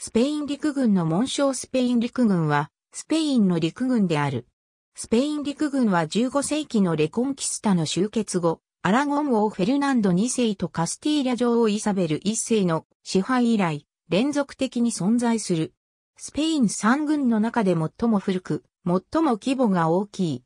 スペイン陸軍の紋章スペイン陸軍は、スペインの陸軍である。スペイン陸軍は15世紀のレコンキスタの終結後、アラゴン王フェルナンド2世とカスティーリャ女王イサベル1世の支配以来、連続的に存在する。スペイン三軍の中で最も古く、最も規模が大きい。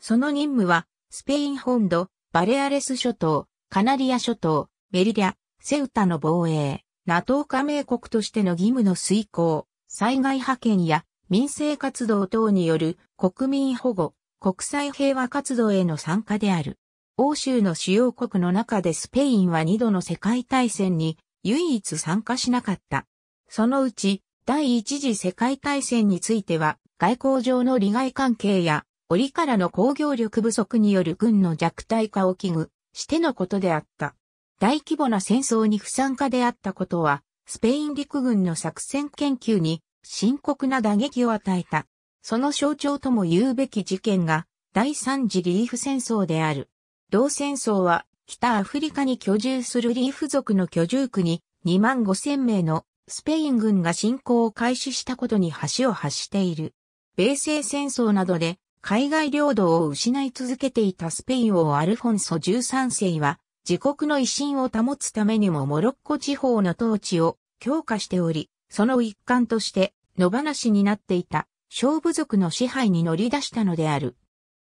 その任務は、スペイン本土、バレアレス諸島、カナリア諸島、メリリア、セウタの防衛。NATO 加盟国としての義務の遂行、災害派遣や民生活動等による国民保護、国際平和活動への参加である。欧州の主要国の中でスペインは2度の世界大戦に唯一参加しなかった。そのうち第一次世界大戦については外交上の利害関係や折からの工業力不足による軍の弱体化を危惧してのことであった。大規模な戦争に不参加であったことは、スペイン陸軍の作戦研究に深刻な打撃を与えた。その象徴とも言うべき事件が、第三次リーフ戦争である。同戦争は、北アフリカに居住するリーフ族の居住区に2万5千名のスペイン軍が侵攻を開始したことに橋を発している。米西戦争などで海外領土を失い続けていたスペイン王アルフォンソ13世は自国の威信を保つためにもモロッコ地方の統治を強化しており、その一環として野放しになっていた小部族の支配に乗り出したのである。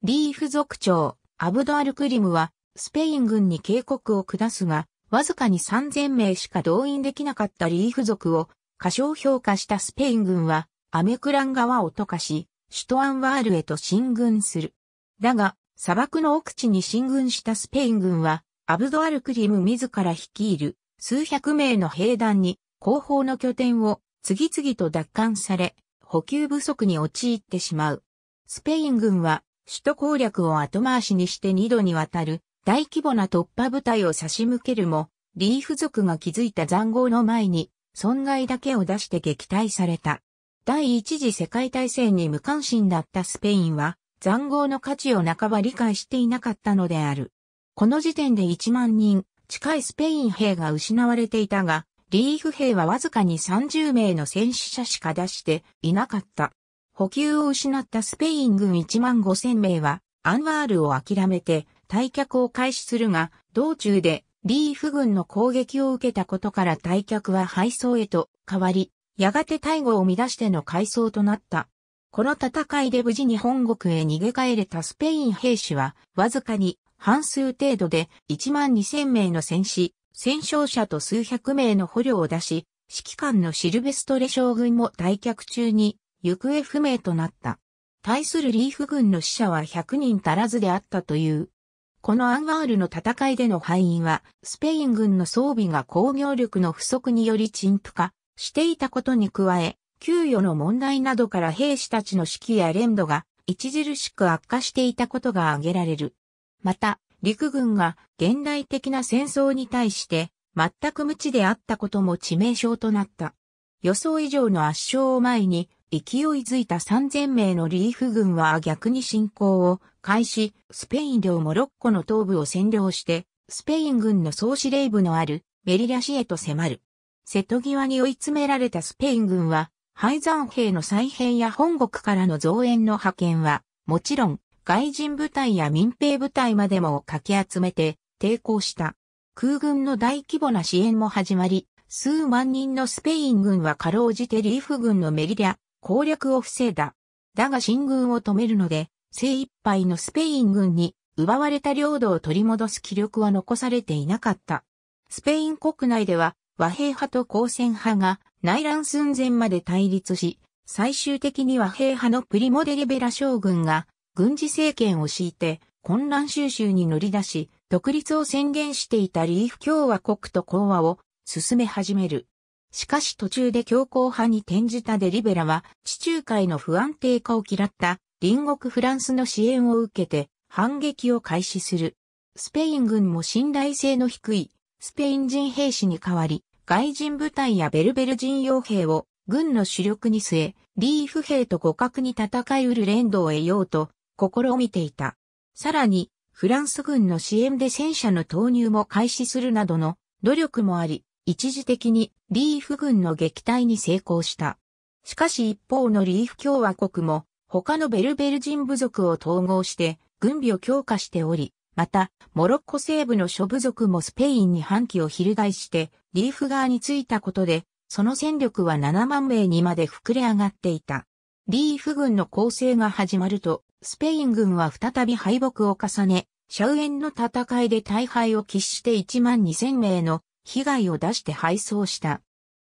リーフ族長、アブドアルクリムは、スペイン軍に警告を下すが、わずかに3000名しか動員できなかったリーフ族を過小評価したスペイン軍は、アメクラン川を溶かし、首都アンワールへと進軍する。だが、砂漠の奥地に進軍したスペイン軍は、アブドアルクリム自ら率いる数百名の兵団に後方の拠点を次々と奪還され、補給不足に陥ってしまう。スペイン軍は首都攻略を後回しにして2度にわたる大規模な突破部隊を差し向けるも、リーフ族が築いた残壕の前に損害だけを出して撃退された。第一次世界大戦に無関心だったスペインは、残壕の価値を半ば理解していなかったのである。この時点で1万人近いスペイン兵が失われていたが、リーフ兵はわずかに30名の戦死者しか出していなかった。補給を失ったスペイン軍1万5千名は、アンワールを諦めて退却を開始するが、道中でリーフ軍の攻撃を受けたことから退却は敗走へと変わり、やがて大護を乱しての改装となった。この戦いで無事に本国へ逃げ帰れたスペイン兵士は、わずかに半数程度で1万2000名の戦死、戦勝者と数百名の捕虜を出し、指揮官のシルベストレ将軍も退却中に行方不明となった。対するリーフ軍の死者は100人足らずであったという。このアンワールの戦いでの敗因は、スペイン軍の装備が工業力の不足により陳腐化していたことに加え、給与の問題などから兵士たちの士気や連度が著しく悪化していたことが挙げられる。また、陸軍が現代的な戦争に対して全く無知であったことも致命傷となった。予想以上の圧勝を前に勢いづいた3000名のリーフ軍は逆に侵攻を開始、スペイン領モロッコの東部を占領して、スペイン軍の総司令部のあるメリラ市へと迫る。瀬戸際に追い詰められたスペイン軍は、廃山兵の再編や本国からの増援の派遣は、もちろん、外人部隊や民兵部隊までもかき集めて抵抗した。空軍の大規模な支援も始まり、数万人のスペイン軍はかろうじてリーフ軍のメリリア、攻略を防いだ。だが進軍を止めるので、精一杯のスペイン軍に奪われた領土を取り戻す気力は残されていなかった。スペイン国内では和平派と交戦派が内乱寸前まで対立し、最終的に和平派のプリモデリベラ将軍が軍事政権を敷いて混乱収集に乗り出し、独立を宣言していたリーフ共和国と講和を進め始める。しかし途中で強硬派に転じたデリベラは地中海の不安定化を嫌った隣国フランスの支援を受けて反撃を開始する。スペイン軍も信頼性の低いスペイン人兵士に代わり外人部隊やベルベル人傭兵を軍の主力に据え、リーフ兵と互角に戦いうる連動を得ようと試みていた。さらに、フランス軍の支援で戦車の投入も開始するなどの努力もあり、一時的にリーフ軍の撃退に成功した。しかし一方のリーフ共和国も他のベルベル人部族を統合して軍備を強化しており、また、モロッコ西部の諸部族もスペインに反旗を翻して、リーフ側についたことで、その戦力は7万名にまで膨れ上がっていた。リーフ軍の攻勢が始まると、スペイン軍は再び敗北を重ね、シャウエンの戦いで大敗を喫して1万2000名の被害を出して敗走した。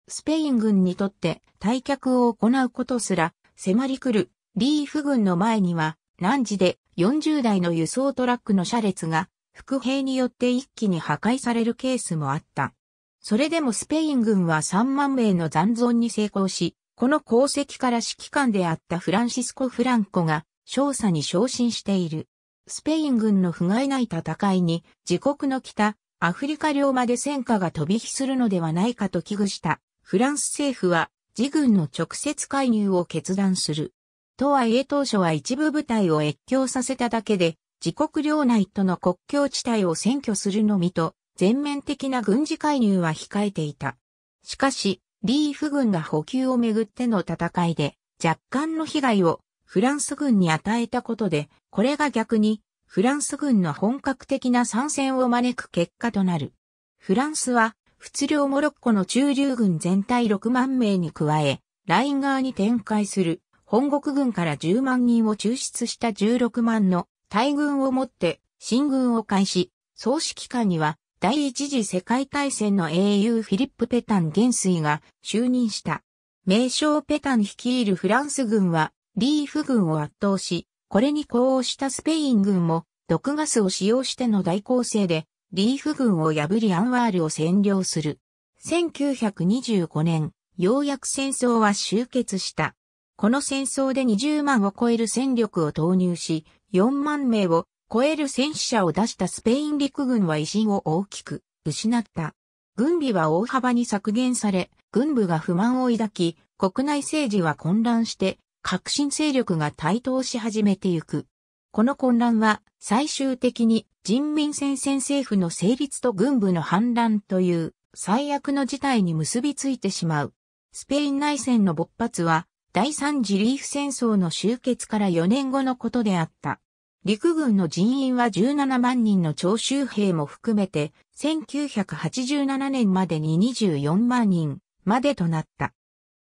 スペイン軍にとって退却を行うことすら迫り来るリーフ軍の前には、何時で40台の輸送トラックの車列が、副兵によって一気に破壊されるケースもあった。それでもスペイン軍は3万名の残存に成功し、この功績から指揮官であったフランシスコ・フランコが少佐に昇進している。スペイン軍の不甲斐ない戦いに、自国の北、アフリカ領まで戦火が飛び火するのではないかと危惧した、フランス政府は、自軍の直接介入を決断する。とはいえ当初は一部部隊を越境させただけで、自国領内との国境地帯を占拠するのみと、全面的な軍事介入は控えていた。しかし、リーフ軍が補給をめぐっての戦いで、若干の被害をフランス軍に与えたことで、これが逆にフランス軍の本格的な参戦を招く結果となる。フランスは、仏領モロッコの中流軍全体6万名に加え、ライン側に展開する本国軍から10万人を抽出した16万の大軍をもって進軍を開始、総指揮官には第一次世界大戦の英雄フィリップ・ペタン元帥が就任した。名称ペタン率いるフランス軍はリーフ軍を圧倒し、これに呼応したスペイン軍も毒ガスを使用しての大攻勢で、リーフ軍を破りアンワールを占領する。1925年、ようやく戦争は終結した。この戦争で20万を超える戦力を投入し、4万名を超える戦死者を出したスペイン陸軍は威信を大きく失った。軍備は大幅に削減され、軍部が不満を抱き、国内政治は混乱して革新勢力が台頭し始めてゆく。この混乱は最終的に人民戦線政府の成立と軍部の反乱という最悪の事態に結びついてしまう。スペイン内戦の勃発は第三次リーフ戦争の終結から4年後のことであった。陸軍の人員は17万人の徴収兵も含めて1987年までに24万人までとなった。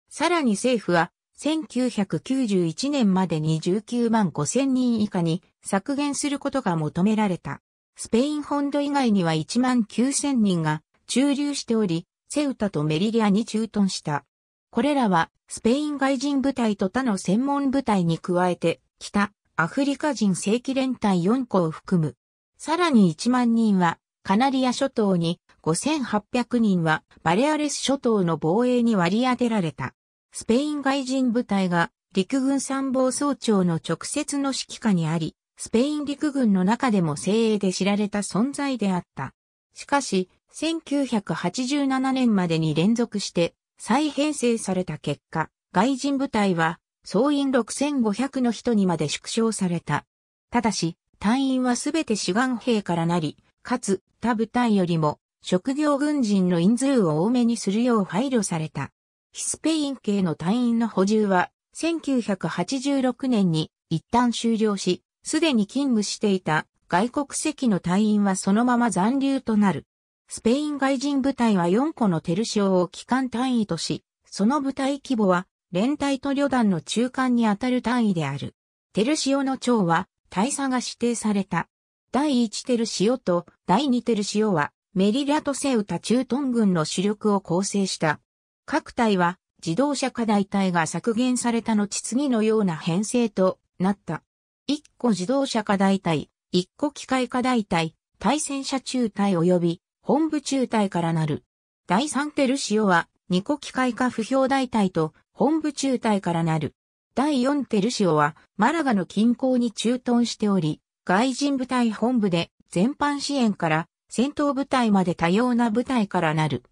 さらに政府は1991年までに19万5千人以下に削減することが求められた。スペイン本土以外には1万9千人が駐留しており、セウタとメリリアに駐屯した。これらはスペイン外人部隊と他の専門部隊に加えて、北アフリカ人正規連隊4個を含む。さらに1万人はカナリア諸島に5800人はバレアレス諸島の防衛に割り当てられた。スペイン外人部隊が陸軍参謀総長の直接の指揮下にあり、スペイン陸軍の中でも精鋭で知られた存在であった。しかし、1987年までに連続して再編成された結果、外人部隊は総員6500の人にまで縮小された。ただし、隊員はすべて志願兵からなり、かつ他部隊よりも職業軍人の人数を多めにするよう配慮された。ヒスペイン系の隊員の補充は、1986年に一旦終了し、すでに勤務していた外国籍の隊員はそのまま残留となる。スペイン外人部隊は4個のテルシオを機関単位とし、その部隊規模は連隊と旅団の中間にあたる単位である。テルシオの長は大佐が指定された。第1テルシオと第2テルシオはメリラとセウタトン軍の主力を構成した各隊は自動車課題隊が削減された後次のような編成となった。1個自動車課題隊、1個機械課題隊、対戦車中隊及び本部中隊からなる。第3テルシオは2個機械化不評大隊と本部中隊からなる。第4テルシオはマラガの近郊に駐屯しており、外人部隊本部で全般支援から戦闘部隊まで多様な部隊からなる。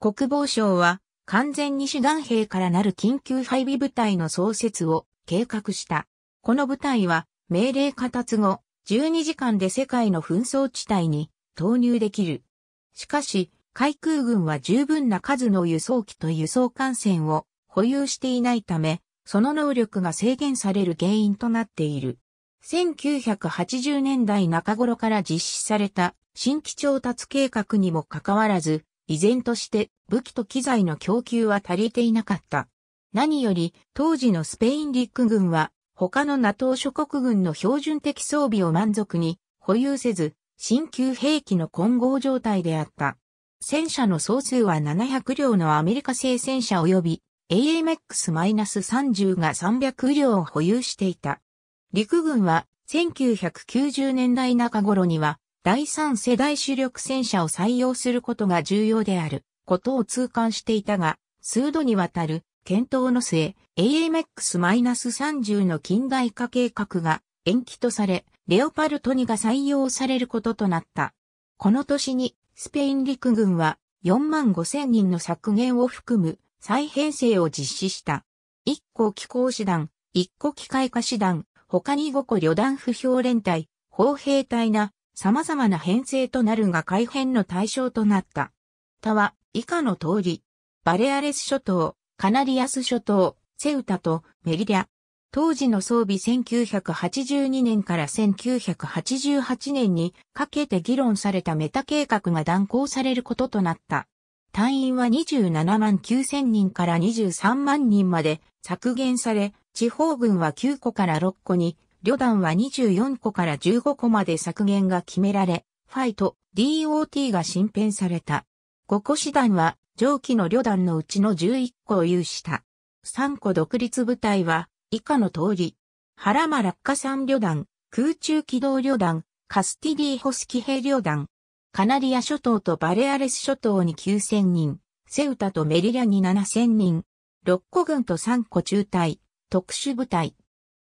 国防省は完全に手段兵からなる緊急配備部隊の創設を計画した。この部隊は命令下達後、12時間で世界の紛争地帯に投入できる。しかし、海空軍は十分な数の輸送機と輸送艦船を保有していないため、その能力が制限される原因となっている。1980年代中頃から実施された新規調達計画にもかかわらず、依然として武器と機材の供給は足りていなかった。何より当時のスペイン陸軍は他の NATO 諸国軍の標準的装備を満足に保有せず、新旧兵器の混合状態であった。戦車の総数は700両のアメリカ製戦車及び AMX-30 が300両を保有していた。陸軍は1990年代中頃には第三世代主力戦車を採用することが重要であることを痛感していたが、数度にわたる検討の末、AMX-30 の近代化計画が延期とされ、レオパルト2が採用されることとなった。この年に、スペイン陸軍は4万5千人の削減を含む再編成を実施した。一個機構師団、一個機械化師団、他に5個旅団不評連隊、砲兵隊な様々な編成となるが改変の対象となった。他は以下の通り、バレアレス諸島、カナリアス諸島、セウタとメリリア。当時の装備1982年から1988年にかけて議論されたメタ計画が断行されることとなった。隊員は27万9000人から23万人まで削減され、地方軍は9個から6個に旅団は24個から15個まで削減が決められ、ファイト、DOT が新編された。5個師団は上記の旅団のうちの11個を有した。3個独立部隊は以下の通り。原間落下山旅団、空中機動旅団、カスティディホスキ兵旅団。カナリア諸島とバレアレス諸島に9000人、セウタとメリラに7000人。6個軍と3個中隊、特殊部隊。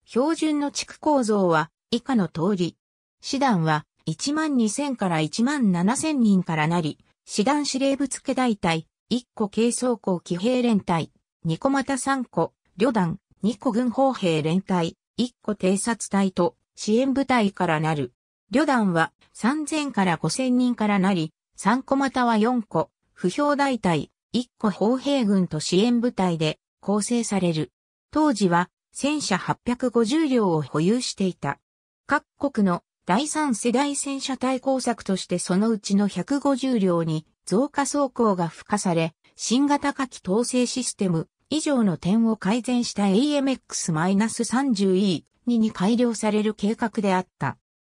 標準の地区構造は以下の通り。師団は1万2000から1万7000人からなり、師団司令部付大隊、1個軽装甲騎兵連隊、2個また3個、旅団、2個軍砲兵連隊、1個偵察隊と支援部隊からなる。旅団は3000から5000人からなり、3個または4個、不評大隊、1個砲兵軍と支援部隊で構成される。当時は戦車850両を保有していた。各国の第三世代戦車対抗策としてそのうちの150両に増加走行が付加され、新型火器統制システム以上の点を改善した AMX-30E2 に改良される計画であった。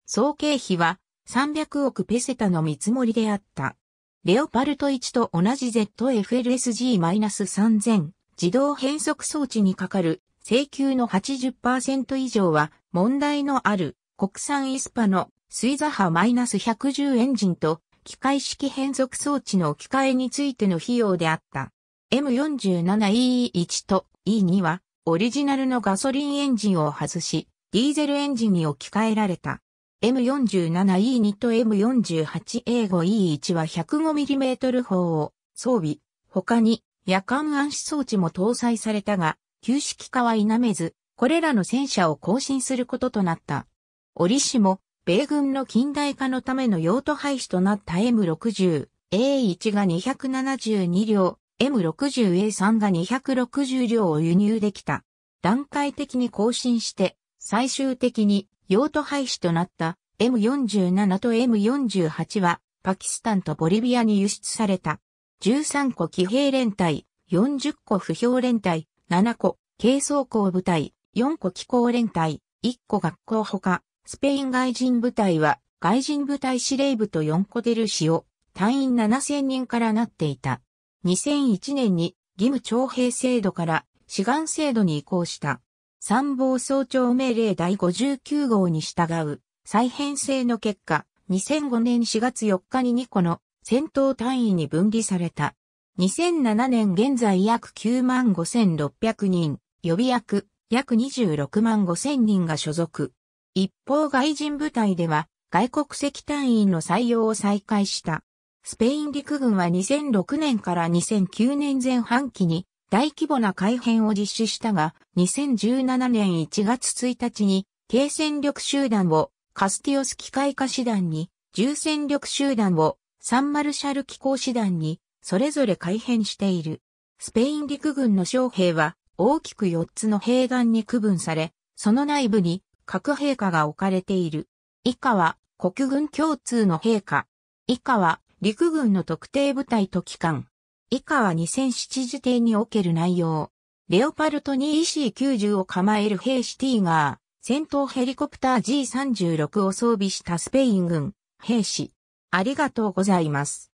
総経費は300億ペセタの見積もりであった。レオパルト1と同じ ZFLSG-3000 自動変速装置にかかる請求の80%以上は問題のある国産イスパの水座波 -110 エンジンと機械式変速装置の置き換えについての費用であった。M47E1 と E2 はオリジナルのガソリンエンジンを外し、ディーゼルエンジンに置き換えられた。M47E2 と M48A5E1 は 105mm 砲を装備、他に夜間暗視装置も搭載されたが、旧式化は否めず、これらの戦車を更新することとなった。折しも、米軍の近代化のための用途廃止となった M60、A1 が272両、M60A3 が260両を輸入できた。段階的に更新して、最終的に用途廃止となった M47 と M48 は、パキスタンとボリビアに輸出された。13個騎兵連隊、40個不評連隊、7個、軽装甲部隊、4個機構連隊、1個学校ほか、スペイン外人部隊は、外人部隊司令部と4個出る使を、隊員7000人からなっていた。2001年に義務徴兵制度から志願制度に移行した。参謀総長命令第59号に従う再編成の結果、2005年4月4日に2個の戦闘単位に分離された。2007年現在約9万5600人、予備役約26万5000人が所属。一方外人部隊では外国籍隊員の採用を再開した。スペイン陸軍は2006年から2009年前半期に大規模な改編を実施したが、2017年1月1日に、軽戦力集団をカスティオス機械化師団に、重戦力集団をサンマルシャル機構師団に、それぞれ改変している。スペイン陸軍の将兵は大きく4つの兵団に区分され、その内部に各陛下が置かれている。以下は国軍共通の陛下。以下は陸軍の特定部隊と機関。以下は2007時点における内容。レオパルト 2EC90 を構える兵士ティーガー、戦闘ヘリコプター G36 を装備したスペイン軍、兵士。ありがとうございます。